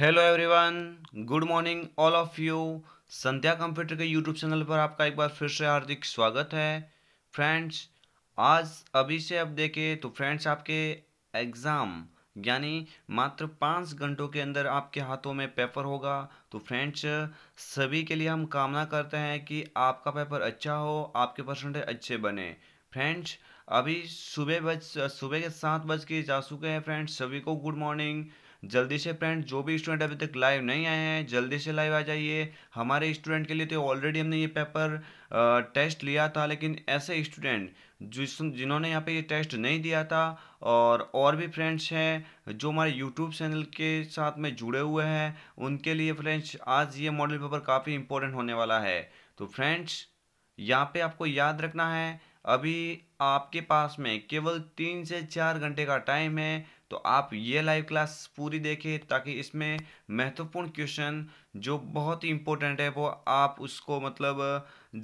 hello everyone good morning all of you Sandhya computer के YouTube channel पर आपका एक बार फिर से हार्दिक स्वागत है फ्रेंड्स आज अभी से अब देखें तो फ्रेंड्स आपके एग्ज़ाम यानी मात्र पाँच घंटों के अंदर आपके हाथों में पेपर होगा तो फ्रेंड्स सभी के लिए हम कामना करते हैं कि आपका पेपर अच्छा हो आपके परसेंटेज अच्छे बने फ्रेंड्स अभी सुबह बज सुबह के सात बज के जा चुके हैं फ्रेंड्स सभी को गुड मॉर्निंग जल्दी से फ्रेंड जो भी स्टूडेंट अभी तक लाइव नहीं आए हैं जल्दी से लाइव आ जाइए हमारे स्टूडेंट के लिए तो ऑलरेडी हमने ये पेपर टेस्ट लिया था लेकिन ऐसे स्टूडेंट जिस जिन्होंने यहाँ पे ये टेस्ट नहीं दिया था और और भी फ्रेंड्स हैं जो हमारे यूट्यूब चैनल के साथ में जुड़े हुए हैं उनके लिए फ्रेंड्स आज ये मॉडल पेपर काफ़ी इंपॉर्टेंट होने वाला है तो फ्रेंड्स यहाँ पे आपको याद रखना है अभी आपके पास में केवल तीन से चार घंटे का टाइम है तो आप ये लाइव क्लास पूरी देखें ताकि इसमें महत्वपूर्ण क्वेश्चन जो बहुत ही इम्पोर्टेंट है वो आप उसको मतलब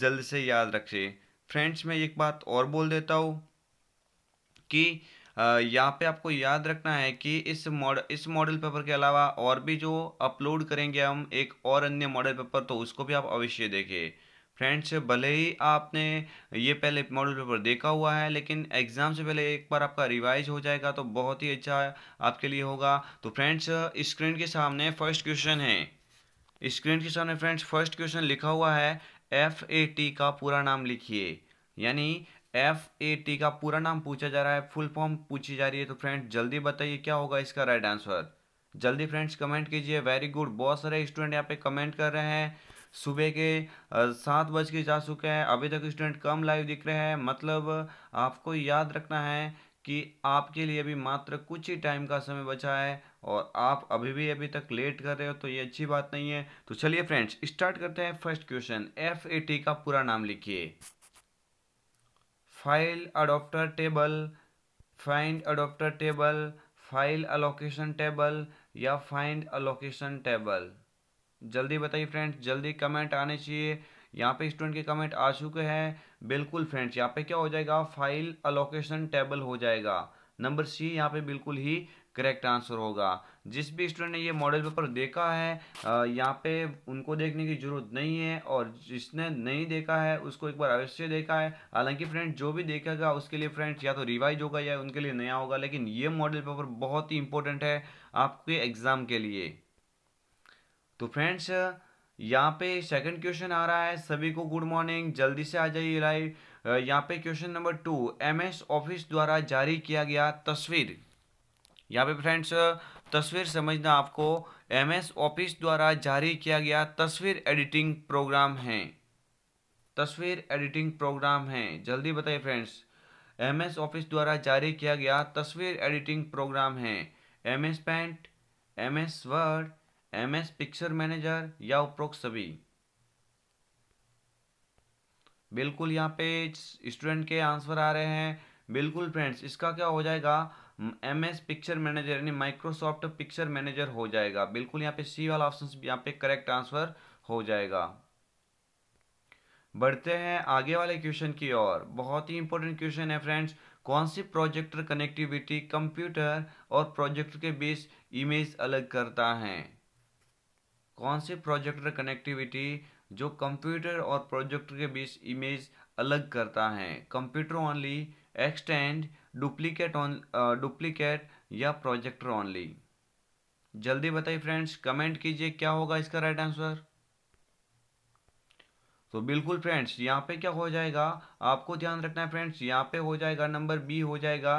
जल्द से याद रखें फ्रेंड्स मैं एक बात और बोल देता हूँ कि यहाँ पे आपको याद रखना है कि इस मॉडल इस मॉडल पेपर के अलावा और भी जो अपलोड करेंगे हम एक और अन्य मॉडल पेपर तो उसको भी आप अवश्य देखें फ्रेंड्स भले ही आपने ये पहले मॉडल पेपर देखा हुआ है लेकिन एग्ज़ाम से पहले एक बार आपका रिवाइज हो जाएगा तो बहुत ही अच्छा आपके लिए होगा तो फ्रेंड्स स्क्रीन के सामने फर्स्ट क्वेश्चन है स्क्रीन के सामने फ्रेंड्स फर्स्ट क्वेश्चन लिखा हुआ है एफ ए टी का पूरा नाम लिखिए यानी एफ ए टी का पूरा नाम पूछा जा रहा है फुल फॉर्म पूछी जा रही है तो फ्रेंड्स जल्दी बताइए क्या होगा इसका राइट आंसर जल्दी फ्रेंड्स कमेंट कीजिए वेरी गुड बहुत सारे स्टूडेंट यहाँ पे कमेंट कर रहे हैं सुबह के सात बज के जा चुके हैं अभी तक स्टूडेंट कम लाइव दिख रहे हैं मतलब आपको याद रखना है कि आपके लिए अभी मात्र कुछ ही टाइम का समय बचा है और आप अभी भी अभी तक लेट कर रहे हो तो ये अच्छी बात नहीं है तो चलिए फ्रेंड्स स्टार्ट करते हैं first question F A T का पूरा नाम लिखिए file adopter table find adopter table file allocation table या फाइंड अलोकेशन टेबल जल्दी बताइए फ्रेंड्स जल्दी कमेंट आने चाहिए यहाँ पे स्टूडेंट के कमेंट आ चुके हैं बिल्कुल फ्रेंड्स यहाँ पे क्या हो जाएगा फाइल अलोकेशन टेबल हो जाएगा नंबर सी यहाँ पे बिल्कुल ही करेक्ट आंसर होगा जिस भी स्टूडेंट ने ये मॉडल पेपर देखा है यहाँ पे उनको देखने की ज़रूरत नहीं है और जिसने नहीं देखा है उसको एक बार अवश्य देखा है हालांकि फ्रेंड्स जो भी देखेगा उसके लिए फ्रेंड्स या तो रिवाइज होगा या उनके लिए नया होगा लेकिन ये मॉडल पेपर बहुत ही इंपॉर्टेंट है आपके एग्ज़ाम के लिए तो फ्रेंड्स यहाँ पे सेकंड क्वेश्चन आ रहा है सभी को गुड मॉर्निंग जल्दी से आ जाइए लाइव यहाँ पे question number two MS office द्वारा जारी किया गया तस्वीर यहाँ पे फ्रेंड्स तस्वीर समझना आपको एमएस ऑफिस द्वारा जारी किया गया तस्वीर एडिटिंग प्रोग्राम है तस्वीर एडिटिंग प्रोग्राम है जल्दी बताइए फ्रेंड्स एमएस ऑफिस द्वारा जारी किया गया तस्वीर एडिटिंग प्रोग्राम है MS paint MS word MS picture manager या उपरोक्त सभी बिल्कुल यहाँ पे स्टूडेंट के आंसर आ रहे हैं बिल्कुल फ्रेंड्स इसका क्या हो जाएगा एम एस पिक्चर मैनेजर यानी माइक्रोसॉफ्ट पिक्चर मैनेजर हो जाएगा बिल्कुल यहाँ पे सी वाला ऑप्शन यहाँ पे करेक्ट आंसर हो जाएगा बढ़ते हैं आगे वाले क्वेश्चन की ओर बहुत ही इंपॉर्टेंट क्वेश्चन है फ्रेंड्स कौन सी प्रोजेक्टर कनेक्टिविटी कंप्यूटर और प्रोजेक्टर के बीच इमेज अलग करता है कौन से प्रोजेक्टर कनेक्टिविटी जो कंप्यूटर और प्रोजेक्टर के बीच इमेज अलग करता है computer only extend duplicate on duplicate या प्रोजेक्टर ओनली जल्दी बताइए फ्रेंड्स कमेंट कीजिए क्या होगा इसका राइट आंसर तो बिल्कुल फ्रेंड्स यहाँ पे क्या हो जाएगा आपको ध्यान रखना है फ्रेंड्स यहाँ पे हो जाएगा नंबर बी हो जाएगा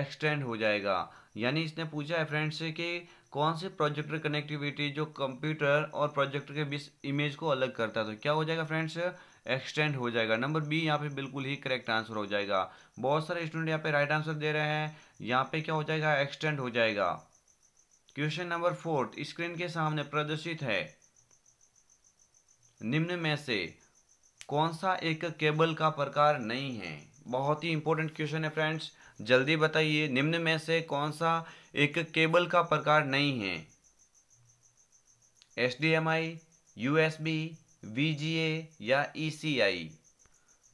एक्सटेंड हो जाएगा यानी इसने पूछा है फ्रेंड्स से कि कौन से प्रोजेक्टर कनेक्टिविटी जो कंप्यूटर और प्रोजेक्टर के बीच इमेज को अलग करता है तो क्या हो जाएगा फ्रेंड्स एक्सटेंड हो जाएगा नंबर बी यहाँ पे बिल्कुल ही करेक्ट आंसर हो जाएगा बहुत सारे स्टूडेंट यहाँ पे राइट आंसर दे रहे हैं यहाँ पे क्या हो जाएगा एक्सटेंड हो जाएगा क्वेश्चन नंबर फोर्थ स्क्रीन के सामने प्रदर्शित है निम्न में से कौन सा एक केबल का प्रकार नहीं है बहुत ही इंपॉर्टेंट क्वेश्चन है फ्रेंड्स जल्दी बताइए निम्न में से कौन सा एक केबल का प्रकार नहीं है S D M I U S B V G A या ई सी आई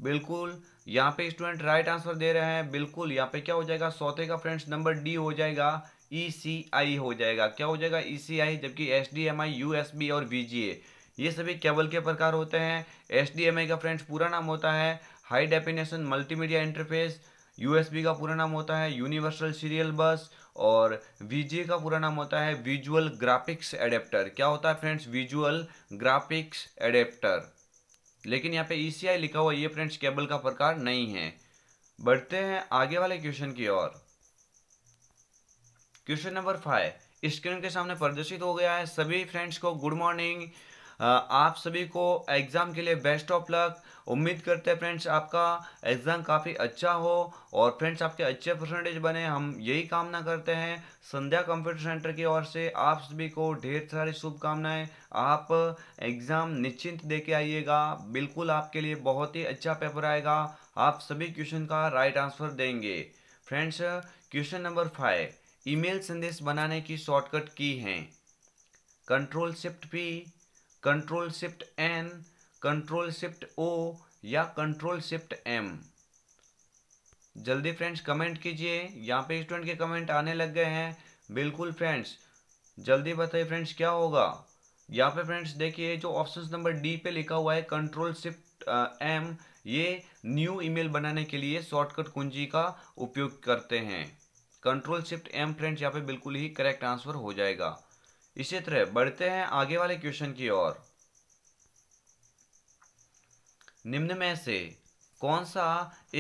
बिल्कुल यहाँ पे स्टूडेंट राइट आंसर दे रहे हैं बिल्कुल यहाँ पे क्या हो जाएगा सौते का फ्रेंड्स नंबर डी हो जाएगा ई सी आई हो जाएगा क्या हो जाएगा ई सी आई जबकि S D M I U S B और वी जी ए ये सभी केबल के प्रकार होते हैं एस डी एम आई का फ्रेंड्स पूरा नाम होता है high definition multimedia interface USB का पूरा नाम होता है यूनिवर्सल सीरियल बस और वीजे का पूरा नाम होता है विजुअल ग्राफिक्स एडेप्टर क्या होता है फ्रेंड्स विजुअल ग्राफिक्स एडेप्टर लेकिन यहाँ पे ई e लिखा हुआ ये फ्रेंड्स केबल का प्रकार नहीं है बढ़ते हैं आगे वाले क्वेश्चन की ओर क्वेश्चन नंबर फाइव स्क्रीन के सामने प्रदर्शित हो गया है सभी फ्रेंड्स को गुड मॉर्निंग आप सभी को एग्ज़ाम के लिए बेस्ट ऑफ लक उम्मीद करते हैं फ्रेंड्स आपका एग्ज़ाम काफ़ी अच्छा हो और फ्रेंड्स आपके अच्छे परसेंटेज बने हम यही कामना करते हैं संध्या कंप्यूटर सेंटर की ओर से आप सभी को ढेर सारी शुभकामनाएं आप एग्ज़ाम निश्चिंत दे के आइएगा बिल्कुल आपके लिए बहुत ही अच्छा पेपर आएगा आप सभी क्वेश्चन का राइट आंसर देंगे friends question number five email संदेश बनाने की शॉर्टकट की हैं control shift P control shift N control shift O या कंट्रोल शिफ्ट एम जल्दी फ्रेंड्स कमेंट कीजिए यहाँ पे स्टूडेंट के कमेंट आने लग गए हैं बिल्कुल फ्रेंड्स जल्दी बताइए फ्रेंड्स क्या होगा यहाँ पे फ्रेंड्स देखिए जो ऑप्शन नंबर डी पे लिखा हुआ है कंट्रोल शिफ्ट एम ये न्यू ईमेल बनाने के लिए शॉर्टकट कुंजी का उपयोग करते हैं कंट्रोल शिफ्ट एम फ्रेंड्स यहाँ पे बिल्कुल ही करेक्ट आंसर हो जाएगा इसी तरह बढ़ते हैं आगे वाले क्वेश्चन की ओर निम्न में से कौन सा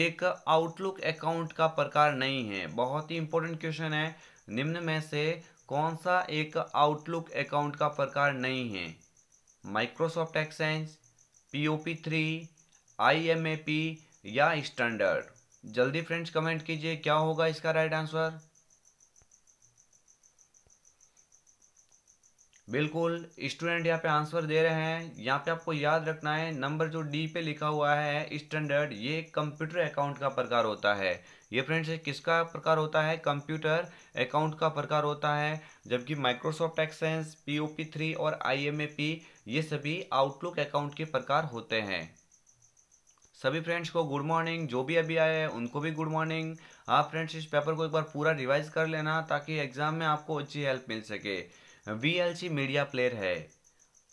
एक आउटलुक अकाउंट का प्रकार नहीं है बहुत ही इंपॉर्टेंट क्वेश्चन है निम्न में से कौन सा एक आउटलुक अकाउंट का प्रकार नहीं है Microsoft exchange POP three IMAP या स्टैंडर्ड जल्दी फ्रेंड्स कमेंट कीजिए क्या होगा इसका राइट आंसर बिल्कुल स्टूडेंट यहाँ पे आंसर दे रहे हैं यहाँ पे आपको याद रखना है नंबर जो डी पे लिखा हुआ है स्टैंडर्ड ये कंप्यूटर अकाउंट का प्रकार होता है ये फ्रेंड्स किसका प्रकार होता है कंप्यूटर अकाउंट का प्रकार होता है जबकि Microsoft exchange P O P three और आई एम ए पी ये सभी आउटलुक अकाउंट के प्रकार होते हैं सभी फ्रेंड्स को गुड मॉर्निंग जो भी अभी आए हैं उनको भी गुड मॉर्निंग आप फ्रेंड्स इस पेपर को एक बार पूरा रिवाइज कर लेना ताकि एग्जाम में आपको अच्छी हेल्प मिल सके वी मीडिया प्लेयर है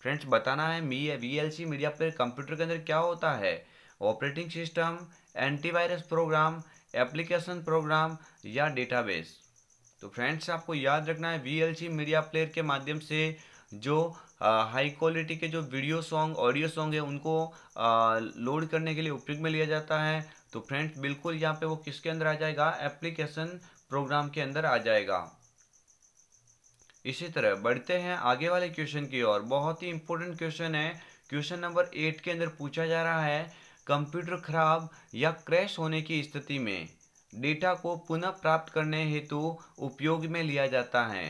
फ्रेंड्स बताना है मी वी मीडिया प्लेयर कंप्यूटर के अंदर क्या होता है operating system antivirus program application program या डेटाबेस तो फ्रेंड्स आपको याद रखना है वी मीडिया प्लेयर के माध्यम से जो हाई क्वालिटी के जो वीडियो सॉन्ग ऑडियो सॉन्ग है उनको लोड करने के लिए उपयोग में लिया जाता है तो फ्रेंड्स बिल्कुल यहाँ पे वो किसके अंदर आ जाएगा एप्लीकेशन प्रोग्राम के अंदर आ जाएगा इसी तरह बढ़ते हैं आगे वाले क्वेश्चन की ओर बहुत ही इंपॉर्टेंट क्वेश्चन है क्वेश्चन नंबर एट के अंदर पूछा जा रहा है कंप्यूटर खराब या क्रैश होने की स्थिति में डेटा को पुनः प्राप्त करने हेतु उपयोग में लिया जाता है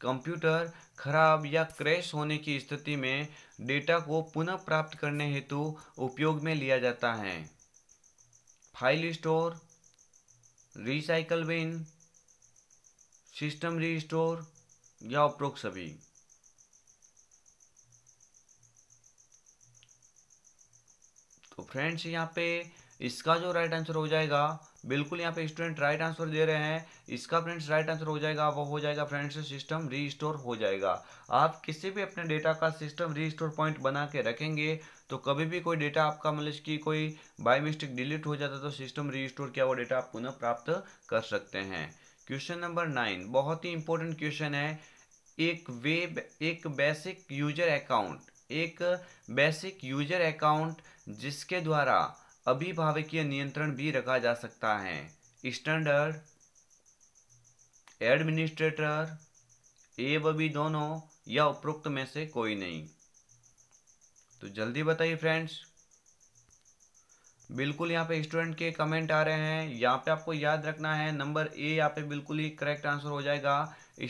कंप्यूटर खराब या क्रैश होने की स्थिति में डेटा को पुनः प्राप्त करने हेतु उपयोग में लिया जाता है file store recycle bin system restore या उपरोक्त सभी तो फ्रेंड्स यहाँ पे इसका जो राइट आंसर हो जाएगा बिल्कुल यहाँ पे स्टूडेंट राइट आंसर दे रहे हैं इसका फ्रेंड्स राइट आंसर हो जाएगा वो हो जाएगा फ्रेंड्स सिस्टम रीस्टोर हो जाएगा आप किसी भी अपने डेटा का सिस्टम रीस्टोर पॉइंट बना के रखेंगे तो कभी भी कोई डेटा आपका मतलब कि कोई बाई मिस्टेक डिलीट हो जाता है तो सिस्टम रीस्टोर किया वो डेटा आप पुनः प्राप्त कर सकते हैं क्वेश्चन नंबर नाइन बहुत ही इंपॉर्टेंट क्वेश्चन है एक वेब एक बेसिक यूजर अकाउंट एक बेसिक यूजर अकाउंट जिसके द्वारा अभिभावकीय नियंत्रण भी रखा जा सकता है स्टैंडर्ड एडमिनिस्ट्रेटर ए व बी दोनों या उपरोक्त में से कोई नहीं तो जल्दी बताइए फ्रेंड्स बिल्कुल यहाँ पे स्टूडेंट के कमेंट आ रहे हैं यहाँ पे आपको याद रखना है नंबर ए यहाँ पे बिल्कुल ही करेक्ट आंसर हो जाएगा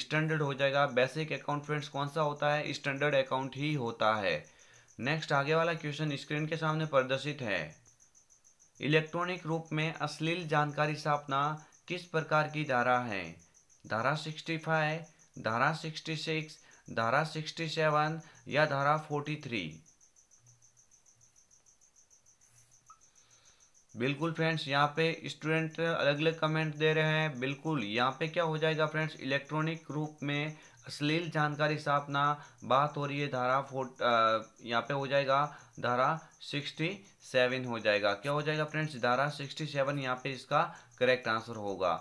स्टैंडर्ड हो जाएगा बेसिक अकाउंट फ्रेंड्स कौन सा होता है स्टैंडर्ड अकाउंट ही होता है नेक्स्ट आगे वाला क्वेश्चन स्क्रीन के सामने प्रदर्शित है इलेक्ट्रॉनिक रूप में अश्लील जानकारी छापना किस प्रकार की धारा है धारा फाइव धारा सिक्स धारा सेवन या धारा थ्री बिल्कुल फ्रेंड्स यहाँ पे स्टूडेंट अलग अलग कमेंट दे रहे हैं बिल्कुल यहाँ पे क्या हो जाएगा फ्रेंड्स इलेक्ट्रॉनिक रूप में अश्लील जानकारी स्थापना बात हो रही है धारा फोट यहाँ पे हो जाएगा धारा सिक्सटी सेवन हो जाएगा क्या हो जाएगा फ्रेंड्स धारा सिक्सटी सेवन यहाँ पे इसका करेक्ट आंसर होगा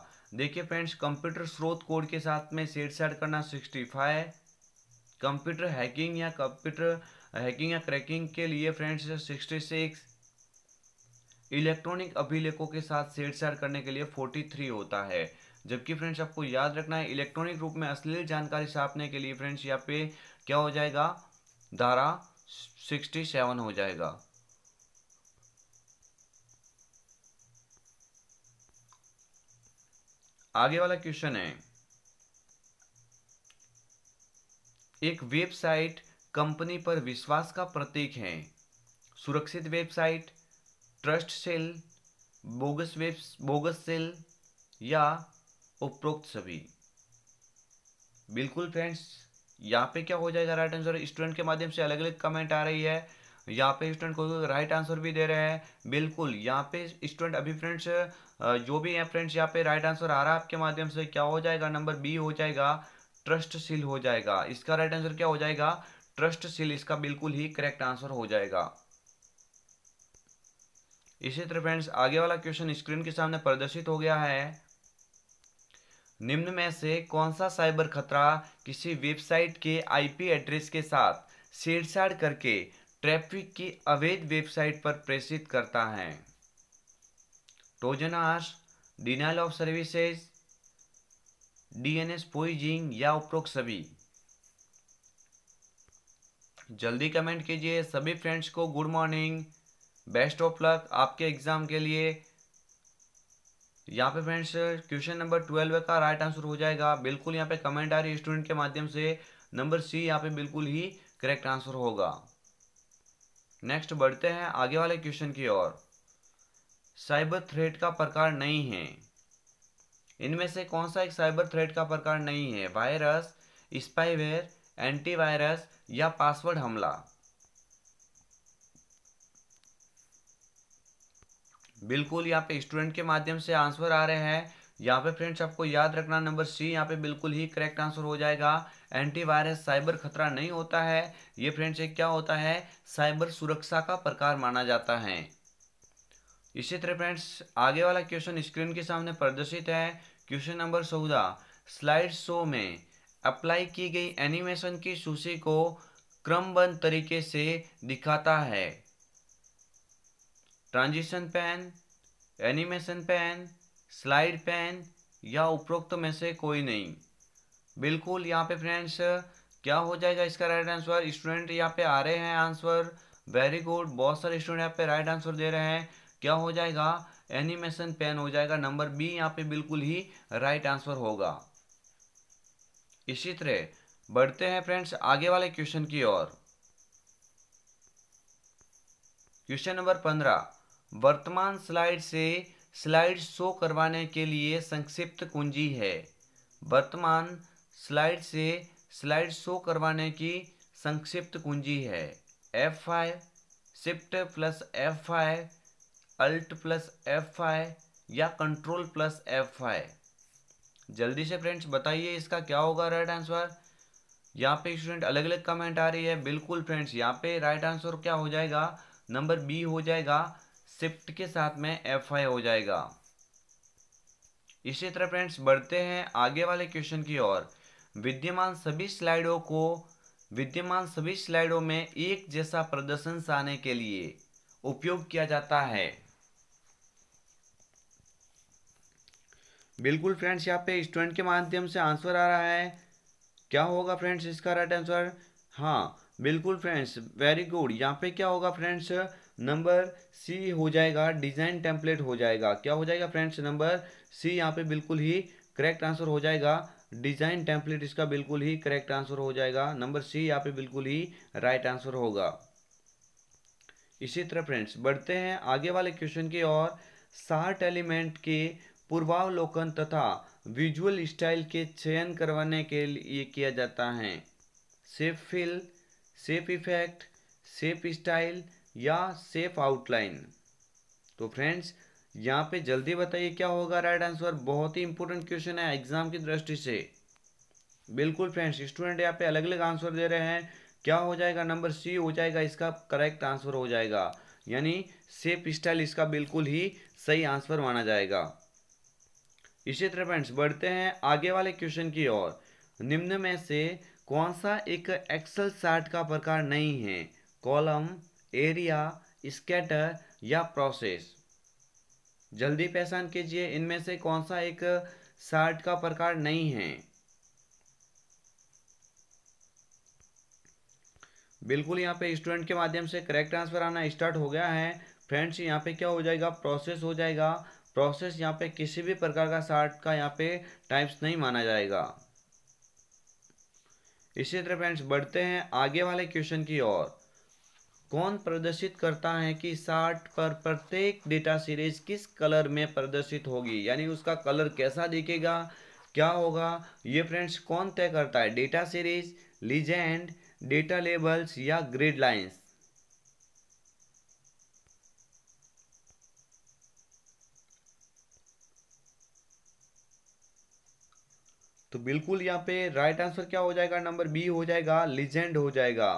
देखिए फ्रेंड्स कंप्यूटर स्रोत कोड के साथ में छेड़छाड़ करना सिक्सटी फाइव कंप्यूटर हैकिंग या कंप्यूटर हैकिंग या क्रैकिंग के लिए फ्रेंड्स सिक्सटी सिक्स इलेक्ट्रॉनिक अभिलेखों के साथ छेड़छाड़ करने के लिए 43 होता है जबकि फ्रेंड्स आपको याद रखना है इलेक्ट्रॉनिक रूप में अश्लील जानकारी छापने के लिए फ्रेंड्स यहाँ पे क्या हो जाएगा धारा 67 हो जाएगा आगे वाला क्वेश्चन है एक वेबसाइट कंपनी पर विश्वास का प्रतीक है सुरक्षित website trust seal bogus webs bogus seal या उपरोक्त सभी बिल्कुल फ्रेंड्स यहाँ पे क्या हो जाएगा राइट आंसर स्टूडेंट के माध्यम से अलग अलग कमेंट आ रही है यहाँ पे स्टूडेंट को राइट आंसर भी दे रहे हैं बिल्कुल यहाँ पे स्टूडेंट अभी फ्रेंड्स जो भी है फ्रेंड्स यहाँ पे राइट आंसर आ रहा है आपके माध्यम से क्या हो जाएगा नंबर बी हो जाएगा ट्रस्ट सील हो जाएगा इसका राइट आंसर क्या हो जाएगा ट्रस्ट सील इसका बिल्कुल ही करेक्ट आंसर हो जाएगा इसी तरह फ्रेंड्स आगे वाला क्वेश्चन स्क्रीन के सामने प्रदर्शित हो गया है निम्न में से कौन सा साइबर खतरा किसी वेबसाइट के आईपी एड्रेस के साथ छेड़छाड़ करके ट्रैफिक की अवैध वेबसाइट पर प्रेषित करता है टोजनाश denial of services DNS poisoning या उपरोक्त सभी जल्दी कमेंट कीजिए सभी फ्रेंड्स को good morning best of luck आपके एग्ज़ाम के लिए यहाँ पे फ्रेंड्स क्वेश्चन नंबर ट्वेल्व का राइट आंसर हो जाएगा बिल्कुल यहाँ पे कमेंट आ रही है स्टूडेंट के माध्यम से नंबर सी यहाँ पे बिल्कुल ही करेक्ट आंसर होगा नेक्स्ट बढ़ते हैं आगे वाले क्वेश्चन की ओर साइबर थ्रेट का प्रकार नहीं है इनमें से कौन सा एक साइबर थ्रेट का प्रकार नहीं है वायरस स्पाइवेयर एंटीवायरस या पासवर्ड हमला बिल्कुल यहाँ पे स्टूडेंट के माध्यम से आंसर आ रहे हैं यहाँ पे फ्रेंड्स आपको याद रखना नंबर सी यहाँ पे बिल्कुल ही करेक्ट आंसर हो जाएगा एंटीवायरस साइबर खतरा नहीं होता है ये फ्रेंड्स एक क्या होता है साइबर सुरक्षा का प्रकार माना जाता है इसी तरह फ्रेंड्स आगे वाला क्वेश्चन स्क्रीन के सामने प्रदर्शित है क्वेश्चन नंबर चौदह स्लाइड शो में अप्लाई की गई एनिमेशन की सूची को क्रमबद्ध तरीके से दिखाता है transition pane animation pane slide pane या उपरोक्त में से कोई नहीं बिल्कुल यहाँ पे फ्रेंड्स क्या हो जाएगा इसका राइट आंसर स्टूडेंट यहाँ पे आ रहे हैं आंसर वेरी गुड बहुत सारे स्टूडेंट यहाँ पे राइट आंसर दे रहे हैं क्या हो जाएगा एनिमेशन पेन हो जाएगा नंबर बी यहाँ पे बिल्कुल ही राइट आंसर होगा इसी तरह बढ़ते हैं फ्रेंड्स आगे वाले क्वेश्चन की ओर क्वेश्चन नंबर पंद्रह वर्तमान स्लाइड से स्लाइड शो करवाने के लिए संक्षिप्त कुंजी है वर्तमान स्लाइड से स्लाइड शो करवाने की संक्षिप्त कुंजी है F five shift plus F five alt plus F five या कंट्रोल प्लस एफ फाइव जल्दी से फ्रेंड्स बताइए इसका क्या होगा राइट आंसर यहाँ पे स्टूडेंट अलग अलग कमेंट आ रही है बिल्कुल फ्रेंड्स यहाँ पे राइट आंसर क्या हो जाएगा नंबर बी हो जाएगा शिफ्ट के साथ में एफ आई हो जाएगा इसी तरह फ्रेंड्स बढ़ते हैं आगे वाले क्वेश्चन की ओर विद्यमान सभी स्लाइडों को विद्यमान सभी स्लाइडों में एक जैसा प्रदर्शन साने के लिए उपयोग किया जाता है बिल्कुल फ्रेंड्स यहाँ पे स्टूडेंट के माध्यम से आंसर आ रहा है क्या होगा फ्रेंड्स इसका राइट आंसर हाँ बिल्कुल फ्रेंड्स वेरी गुड यहाँ पे क्या होगा फ्रेंड्स नंबर सी हो जाएगा डिज़ाइन टेम्पलेट हो जाएगा क्या हो जाएगा फ्रेंड्स नंबर सी यहाँ पे बिल्कुल ही करेक्ट आंसर हो जाएगा डिज़ाइन टेम्पलेट इसका बिल्कुल ही करेक्ट आंसर हो जाएगा नंबर सी यहाँ पे बिल्कुल ही राइट आंसर होगा इसी तरह फ्रेंड्स बढ़ते हैं आगे वाले क्वेश्चन की और साठ एलिमेंट के पूर्वावलोकन तथा विजुअल स्टाइल के चयन करवाने के लिए किया जाता है shape fill shape effect shape style या सेफ आउटलाइन तो फ्रेंड्स यहाँ पे जल्दी बताइए क्या होगा राइट आंसर बहुत ही इंपॉर्टेंट क्वेश्चन है एग्जाम की दृष्टि से बिल्कुल फ्रेंड्स स्टूडेंट यहाँ पे अलग अलग आंसर दे रहे हैं क्या हो जाएगा नंबर सी हो जाएगा इसका करेक्ट आंसर हो जाएगा यानी सेफ स्टाइल इसका बिल्कुल ही सही आंसर माना जाएगा इसी तरह फ्रेंड्स बढ़ते हैं आगे वाले क्वेश्चन की ओर निम्न में से कौन सा एक एक्सल चार्ट का प्रकार नहीं है कॉलम एरिया स्कैटर या प्रोसेस जल्दी पहचान कीजिए इनमें से कौन सा एक शार्ट का प्रकार नहीं है बिल्कुल यहाँ पे स्टूडेंट के माध्यम से करेक्ट ट्रांसफर आना स्टार्ट हो गया है फ्रेंड्स यहाँ पे क्या हो जाएगा प्रोसेस हो जाएगा प्रोसेस यहाँ पे किसी भी प्रकार का शार्ट का यहाँ पे टाइप्स नहीं माना जाएगा इसी तरह फ्रेंड्स बढ़ते हैं आगे वाले क्वेश्चन की ओर कौन प्रदर्शित करता है कि साठ पर प्रत्येक डेटा सीरीज किस कलर में प्रदर्शित होगी यानी उसका कलर कैसा दिखेगा क्या होगा ये फ्रेंड्स कौन तय करता है data series legend data labels या ग्रिड लाइंस तो बिल्कुल यहाँ पे राइट आंसर क्या हो जाएगा नंबर बी हो जाएगा लीजेंड हो जाएगा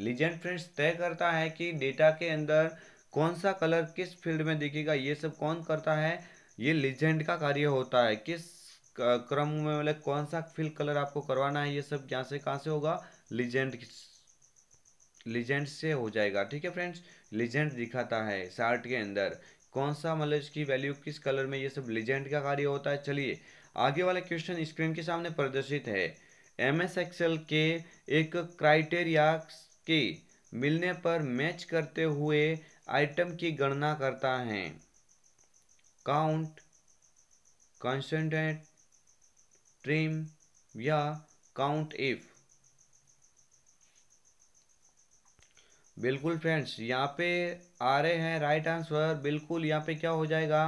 लीजेंड फ्रेंड्स तय करता है कि डेटा के अंदर कौन सा कलर किस फील्ड में दिखेगा ये सब कौन करता है ये लीजेंड का कार्य होता है किस क्रम में मतलब कौन सा फील्ड कलर आपको करवाना है ये सब यहाँ से कहाँ से होगा लीजेंड लीजेंड से हो जाएगा ठीक है फ्रेंड्स लीजेंड दिखाता है शार्ट के अंदर कौन सा मतलब इसकी वैल्यू किस कलर में ये सब लीजेंड का कार्य होता है चलिए आगे वाला क्वेश्चन स्क्रीन के सामने प्रदर्शित है एम एस एक्सएल के एक क्राइटेरिया के मिलने पर मैच करते हुए आइटम की गणना करता है काउंट कंसेंट्रेट ट्रिम या काउंट इफ बिल्कुल फ्रेंड्स यहाँ पे आ रहे हैं राइट आंसर बिल्कुल यहाँ पे क्या हो जाएगा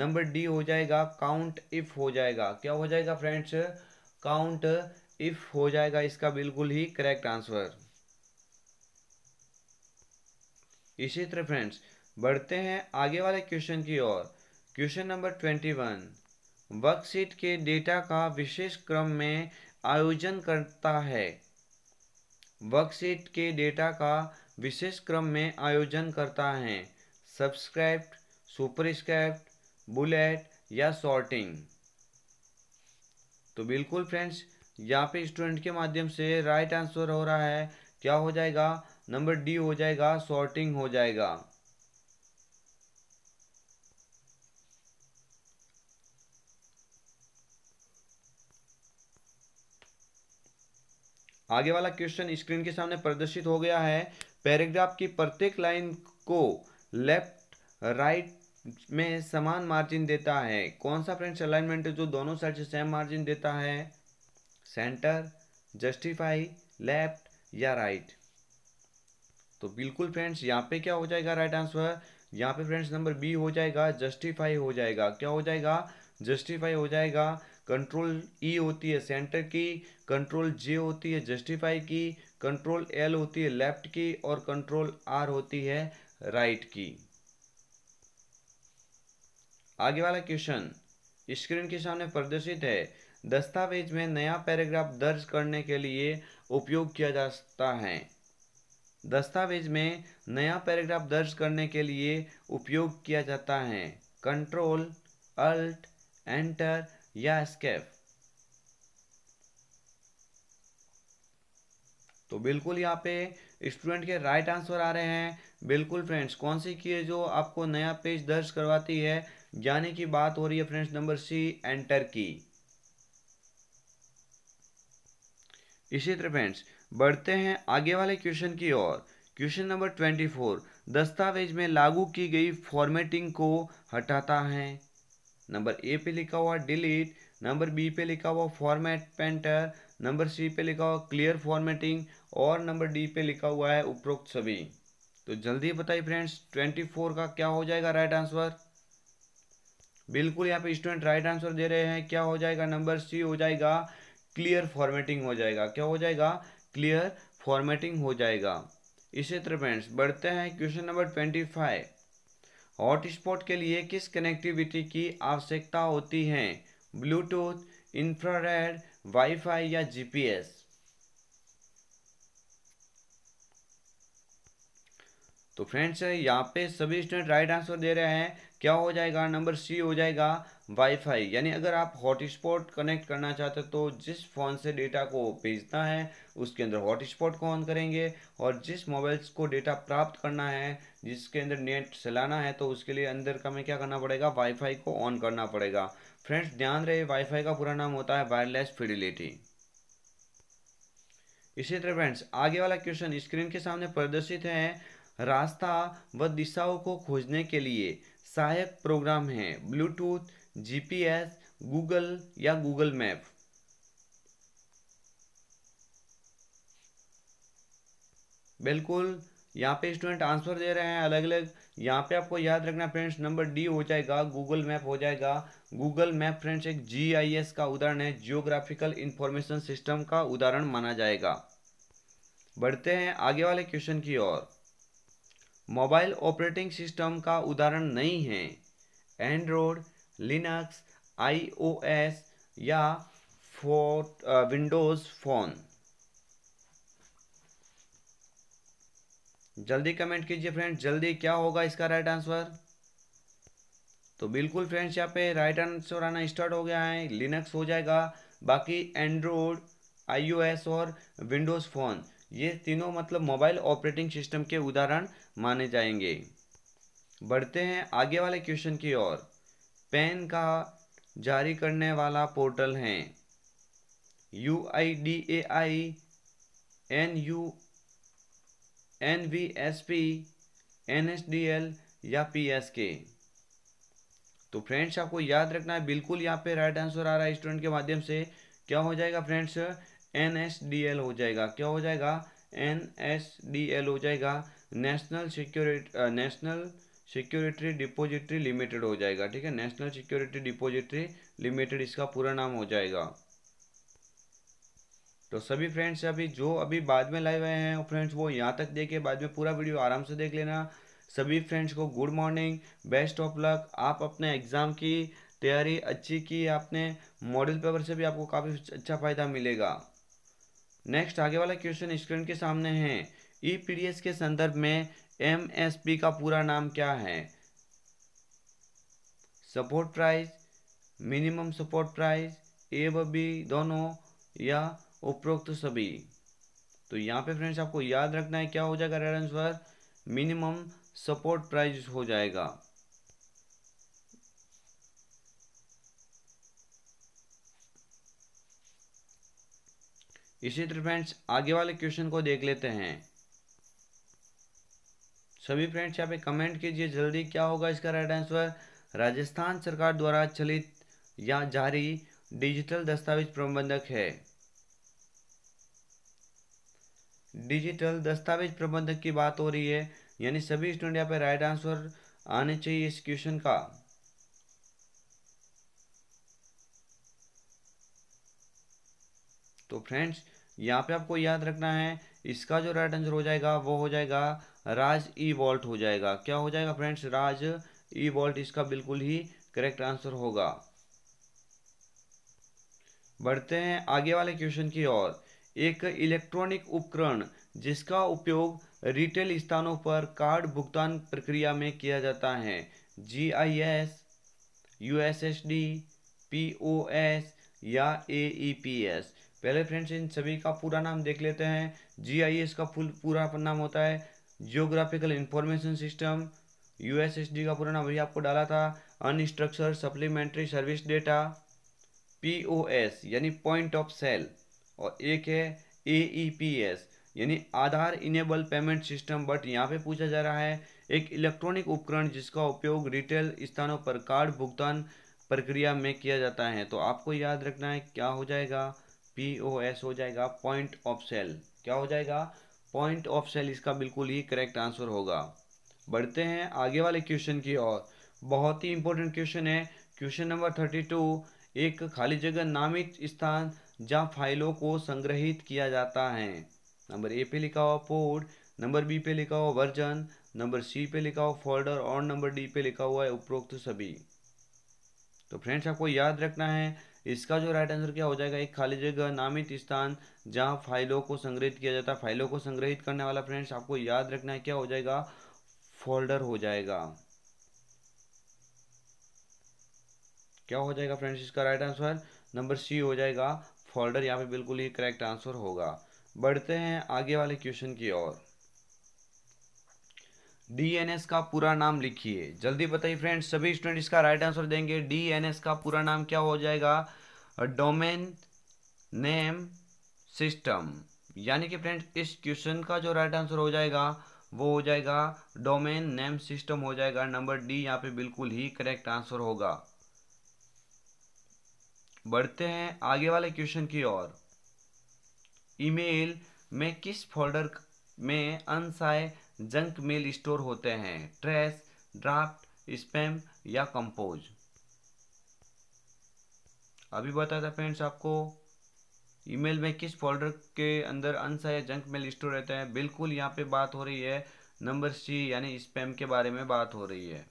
नंबर डी हो जाएगा काउंट इफ हो जाएगा क्या हो जाएगा फ्रेंड्स काउंट इफ हो जाएगा इसका बिल्कुल ही करेक्ट आंसर इसी तरह फ्रेंड्स बढ़ते हैं आगे वाले क्वेश्चन की ओर question number twenty one worksheet के डेटा का विशेष क्रम में आयोजन करता है वर्कशीट के डेटा का विशेष क्रम में आयोजन करता है सब्सक्राइब सुपरस्क्रिप्ट बुलेट या सॉर्टिंग तो बिल्कुल फ्रेंड्स यहाँ पे स्टूडेंट के माध्यम से राइट आंसर हो रहा है क्या हो जाएगा नंबर डी हो जाएगा सॉर्टिंग हो जाएगा आगे वाला क्वेश्चन स्क्रीन के सामने प्रदर्शित हो गया है पैराग्राफ की प्रत्येक लाइन को लेफ्ट राइट में समान मार्जिन देता है कौन सा फ्रेंड्स अलाइनमेंट जो दोनों साइड से सेम मार्जिन देता है सेंटर जस्टिफाई लेफ्ट या राइट तो बिल्कुल फ्रेंड्स यहाँ पे क्या हो जाएगा राइट आंसर यहाँ पे फ्रेंड्स नंबर बी हो जाएगा जस्टिफाई हो जाएगा क्या हो जाएगा जस्टिफाई हो जाएगा कंट्रोल ई e होती है सेंटर की कंट्रोल जे होती है जस्टिफाई की कंट्रोल एल होती है लेफ्ट की और कंट्रोल आर होती है राइट की आगे वाला क्वेश्चन स्क्रीन के सामने प्रदर्शित है दस्तावेज में नया पैराग्राफ दर्ज करने के लिए उपयोग किया जाता है दस्तावेज़ में नया पैराग्राफ दर्ज करने के लिए उपयोग किया जाता है कंट्रोल अल्ट एंटर या स्केप तो बिल्कुल यहाँ पे स्टूडेंट के राइट आंसर आ रहे हैं बिल्कुल फ्रेंड्स कौन सी की है जो आपको नया पेज दर्ज करवाती है जाने की बात हो रही है फ्रेंड्स नंबर सी एंटर की इसी तरह फ्रेंड्स बढ़ते हैं आगे वाले क्वेश्चन की ओर क्वेश्चन नंबर ट्वेंटी फोर दस्तावेज में लागू की गई फॉर्मेटिंग को हटाता है नंबर ए पे लिखा हुआ डिलीट नंबर बी पे लिखा हुआ फॉर्मेट पेंटर नंबर सी पे लिखा हुआ क्लियर फॉर्मेटिंग और नंबर डी पे लिखा हुआ है उपरोक्त सभी तो जल्दी बताइए फ्रेंड्स ट्वेंटी फोर का क्या हो जाएगा राइट आंसर बिल्कुल यहाँ पे स्टूडेंट राइट आंसर दे रहे हैं क्या हो जाएगा नंबर सी हो जाएगा क्लियर फॉर्मेटिंग हो जाएगा क्या हो जाएगा क्लियर फॉर्मेटिंग हो जाएगा इसी तरह फ्रेंड्स बढ़ते हैं question number twenty five hotspot के लिए किस कनेक्टिविटी की आवश्यकता होती है ब्लूटूथ इंफ्रारेड वाईफाई या जीपीएस तो फ्रेंड्स यहाँ पे सभी स्टूडेंट राइट आंसर दे रहे हैं क्या हो जाएगा नंबर सी हो जाएगा वाईफाई यानी अगर आप हॉटस्पॉट कनेक्ट करना चाहते हो तो जिस फ़ोन से डेटा को भेजना है उसके अंदर हॉटस्पॉट को ऑन करेंगे और जिस मोबाइल्स को डेटा प्राप्त करना है जिसके अंदर नेट चलाना है तो उसके लिए अंदर का हमें क्या करना पड़ेगा वाईफाई को ऑन करना पड़ेगा फ्रेंड्स ध्यान रहे वाईफाई का पूरा नाम होता है वायरलेस फिडिलिटी इसी तरह फ्रेंड्स आगे वाला क्वेश्चन स्क्रीन के सामने प्रदर्शित है रास्ता व दिशाओं को खोजने के लिए सहायक प्रोग्राम है ब्लूटूथ जीपीएस गूगल या गूगल मैप बिल्कुल यहाँ पे स्टूडेंट आंसर दे रहे हैं अलग अलग यहाँ पे आपको याद रखना फ्रेंड्स नंबर डी हो जाएगा गूगल मैप हो जाएगा गूगल मैप फ्रेंड्स एक जीआईएस का उदाहरण है जियोग्राफिकल इंफॉर्मेशन सिस्टम का उदाहरण माना जाएगा बढ़ते हैं आगे वाले क्वेश्चन की ओर मोबाइल ऑपरेटिंग सिस्टम का उदाहरण नहीं है एंड्रॉयड लिनक्स आईओएस या फोट विंडोज़ फ़ोन जल्दी कमेंट कीजिए फ्रेंड्स जल्दी क्या होगा इसका राइट आंसर तो बिल्कुल फ्रेंड्स यहाँ पे राइट आंसर आना स्टार्ट हो गया है लिनक्स हो जाएगा बाकी एंड्रॉयड आईओएस और विंडोज़ फ़ोन ये तीनों मतलब मोबाइल ऑपरेटिंग सिस्टम के उदाहरण माने जाएंगे बढ़ते हैं आगे वाले क्वेश्चन की ओर पैन का जारी करने वाला पोर्टल है U I D A I N U N V S P N S D L या पी एस के तो फ्रेंड्स आपको याद रखना है बिल्कुल यहाँ पे राइट आंसर आ रहा है स्टूडेंट के माध्यम से क्या हो जाएगा friends N S D L हो जाएगा क्या हो जाएगा एन एस डी एल हो जाएगा national security national security depository limited हो जाएगा ठीक है नेशनल सिक्योरिटी डिपोजिटरी लिमिटेड इसका पूरा नाम हो जाएगा तो सभी फ्रेंड्स अभी जो अभी बाद में लाए हुए हैं फ्रेंड्स वो यहाँ तक देखे बाद में पूरा वीडियो आराम से देख लेना सभी फ्रेंड्स को good morning best of luck आप अपने एग्ज़ाम की तैयारी अच्छी की आपने मॉडल पेपर से भी आपको काफ़ी अच्छा फ़ायदा मिलेगा नेक्स्ट आगे वाला क्वेश्चन स्क्रीन के सामने है ई e के संदर्भ में एमएसपी का पूरा नाम क्या है support price minimum support price A व बी दोनों या उपरोक्त तो सभी तो यहाँ पे फ्रेंड्स आपको याद रखना है क्या हो जाएगा right answer minimum support price हो जाएगा इसी तरह फ्रेंड्स आगे वाले क्वेश्चन को देख लेते हैं सभी फ्रेंड्स यहाँ पे कमेंट कीजिए जल्दी क्या होगा इसका राइट आंसर राजस्थान सरकार द्वारा चलित या जारी डिजिटल दस्तावेज प्रबंधक है डिजिटल दस्तावेज प्रबंधक की बात हो रही है यानी सभी स्टूडेंट यहाँ पे राइट आंसर आने चाहिए इस क्वेश्चन का तो फ्रेंड्स यहाँ पे आपको याद रखना है इसका जो राइट आंसर हो जाएगा वो हो जाएगा राज ई e वॉल्ट हो जाएगा क्या हो जाएगा friends Raj E e vault इसका बिल्कुल ही करेक्ट आंसर होगा बढ़ते हैं आगे वाले क्वेश्चन की ओर एक इलेक्ट्रॉनिक उपकरण जिसका उपयोग रिटेल स्थानों पर कार्ड भुगतान प्रक्रिया में किया जाता है G I S U S S D P O S या ए ई पी एस पहले फ्रेंड्स इन सभी का पूरा नाम देख लेते हैं जी आई एस का फुल पूरा नाम होता है जियोग्राफिकल इंफॉर्मेशन सिस्टम यूएसएसडी का नाम वही आपको डाला था unstructure supplementary service data POS यानी पॉइंट ऑफ सेल और एक है एस e यानी Aadhaar enable payment system but यहाँ पे पूछा जा रहा है एक इलेक्ट्रॉनिक उपकरण जिसका उपयोग रिटेल स्थानों पर कार्ड भुगतान प्रक्रिया में किया जाता है तो आपको याद रखना है क्या हो जाएगा एस हो जाएगा पॉइंट ऑफ सेल क्या हो जाएगा पॉइंट ऑफ सेल इसका बिल्कुल ही करेक्ट आंसर होगा बढ़ते हैं आगे वाले क्वेश्चन की ओर बहुत ही इंपॉर्टेंट क्वेश्चन है क्वेश्चन नंबर थर्टी टू एक खाली जगह नामित स्थान जहाँ फाइलों को संग्रहित किया जाता है नंबर ए पे लिखा हुआ पोर्ट नंबर बी पे लिखा हुआ वर्जन नंबर सी पे लिखा हुआ फोल्डर और नंबर डी पे लिखा हुआ है उपरोक्त सभी तो फ्रेंड्स आपको याद रखना है इसका जो राइट आंसर क्या हो जाएगा एक खाली जगह नामित स्थान जहाँ फाइलों को संग्रहित किया जाता है फाइलों को संग्रहित करने वाला फ्रेंड्स आपको याद रखना है क्या हो जाएगा फोल्डर हो जाएगा क्या हो जाएगा फ्रेंड्स इसका राइट आंसर नंबर सी हो जाएगा फोल्डर यहाँ पे बिल्कुल ही करेक्ट आंसर होगा बढ़ते हैं आगे वाले क्वेश्चन की ओर डीएनएस का पूरा नाम लिखिए जल्दी बताइए फ्रेंड्स सभी स्टूडेंट इसका राइट आंसर देंगे डीएनएस का पूरा नाम क्या हो जाएगा डोमेन नेम सिस्टम यानी कि फ्रेंड्स इस क्वेश्चन का जो राइट आंसर हो जाएगा वो हो जाएगा डोमेन नेम सिस्टम हो जाएगा नंबर डी यहाँ पे बिल्कुल ही करेक्ट आंसर होगा बढ़ते हैं आगे वाले क्वेश्चन की ओर ईमेल में किस फोल्डर में अनसाय जंक मेल स्टोर होते हैं ट्रैश ड्राफ्ट स्पैम या कंपोज अभी बताया था फ्रेंड्स आपको ईमेल में किस फोल्डर के अंदर अंश या जंक मेल स्टोर रहता है बिल्कुल यहाँ पे बात हो रही है नंबर सी यानी स्पैम के बारे में बात हो रही है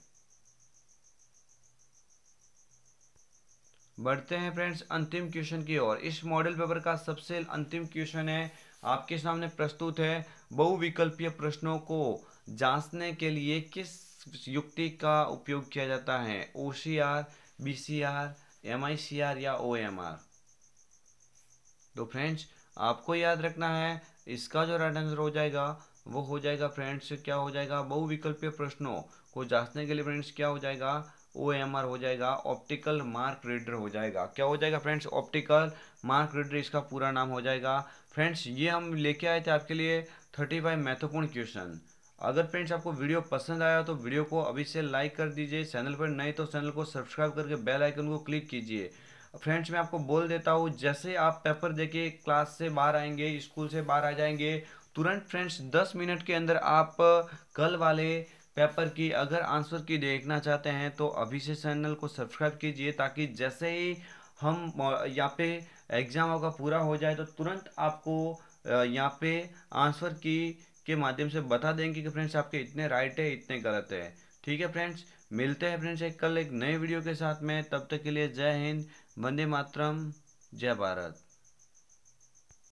बढ़ते हैं फ्रेंड्स अंतिम क्वेश्चन की ओर इस मॉडल पेपर का सबसे अंतिम क्वेश्चन है आपके सामने प्रस्तुत है बहुविकल्पीय प्रश्नों को जांचने के लिए किस युक्ति का उपयोग किया जाता है O C R B C R M I C R या ओ एम आर तो फ्रेंड्स आपको याद रखना है इसका जो राइट आंसर हो जाएगा वो हो जाएगा फ्रेंड्स क्या हो जाएगा बहुविकल्पीय प्रश्नों को जांचने के लिए फ्रेंड्स क्या हो जाएगा ओ एम आर हो जाएगा ऑप्टिकल मार्क रीडर हो जाएगा क्या हो जाएगा फ्रेंड्स ऑप्टिकल मार्क रीडर इसका पूरा नाम हो जाएगा फ्रेंड्स ये हम लेके आए थे आपके लिए थर्टी फाइव महत्वपूर्ण क्वेश्चन अगर फ्रेंड्स आपको वीडियो पसंद आया तो वीडियो को अभी से लाइक कर दीजिए चैनल पर नए तो चैनल को सब्सक्राइब करके बेल आइकन को क्लिक कीजिए फ्रेंड्स मैं आपको बोल देता हूँ जैसे आप पेपर देके क्लास से बाहर आएंगे स्कूल से बाहर आ जाएंगे तुरंत फ्रेंड्स दस मिनट के अंदर आप कल वाले पेपर की अगर आंसर की देखना चाहते हैं तो अभी से चैनल को सब्सक्राइब कीजिए ताकि जैसे ही हम यहाँ पे एग्ज़ाम आपका पूरा हो जाए तो तुरंत आपको यहाँ पे आंसर की के माध्यम से बता देंगे कि फ्रेंड्स आपके इतने राइट है इतने गलत है ठीक है फ्रेंड्स मिलते हैं फ्रेंड्स एक कल एक नए वीडियो के साथ में तब तक के लिए जय हिंद वंदे मातरम जय भारत